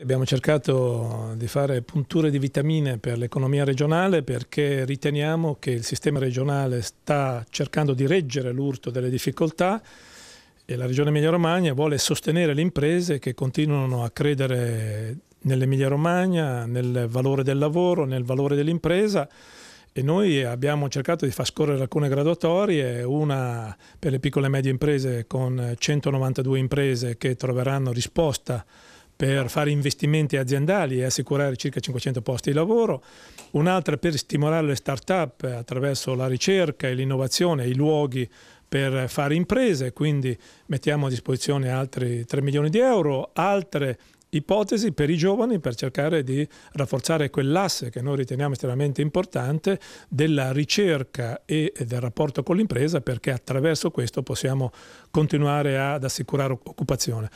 Abbiamo cercato di fare punture di vitamine per l'economia regionale perché riteniamo che il sistema regionale sta cercando di reggere l'urto delle difficoltà e la Regione Emilia-Romagna vuole sostenere le imprese che continuano a credere nell'Emilia-Romagna, nel valore del lavoro, nel valore dell'impresa e noi abbiamo cercato di far scorrere alcune graduatorie, una per le piccole e medie imprese con 192 imprese che troveranno risposta per fare investimenti aziendali e assicurare circa 500 posti di lavoro, un'altra per stimolare le start-up attraverso la ricerca e l'innovazione, i luoghi per fare imprese, quindi mettiamo a disposizione altri 3 milioni di euro, altre ipotesi per i giovani per cercare di rafforzare quell'asse che noi riteniamo estremamente importante della ricerca e del rapporto con l'impresa perché attraverso questo possiamo continuare ad assicurare occupazione.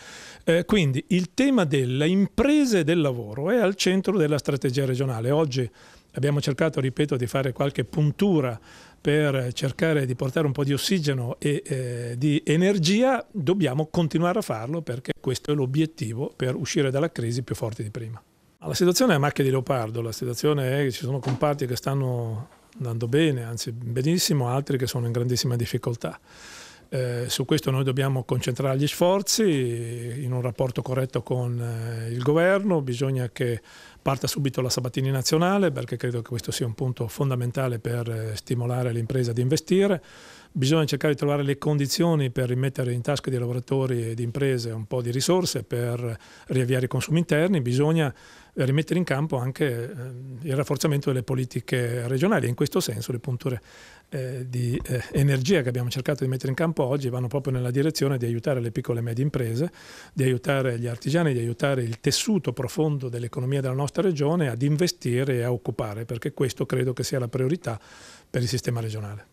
Eh, quindi il tema delle imprese e del lavoro è al centro della strategia regionale. Oggi Abbiamo cercato, ripeto, di fare qualche puntura per cercare di portare un po' di ossigeno e eh, di energia, dobbiamo continuare a farlo perché questo è l'obiettivo per uscire dalla crisi più forte di prima. La situazione è a macchia di leopardo, la situazione è che ci sono comparti che stanno andando bene, anzi benissimo, altri che sono in grandissima difficoltà. Eh, su questo noi dobbiamo concentrare gli sforzi eh, in un rapporto corretto con eh, il governo, bisogna che parta subito la Sabatini nazionale perché credo che questo sia un punto fondamentale per stimolare l'impresa ad investire. Bisogna cercare di trovare le condizioni per rimettere in tasca di lavoratori e di imprese un po' di risorse per riavviare i consumi interni, bisogna rimettere in campo anche eh, il rafforzamento delle politiche regionali e in questo senso le punture eh, di eh, energia che abbiamo cercato di mettere in campo oggi vanno proprio nella direzione di aiutare le piccole e medie imprese, di aiutare gli artigiani, di aiutare il tessuto profondo dell'economia della nostra regione ad investire e a occupare, perché questo credo che sia la priorità per il sistema regionale.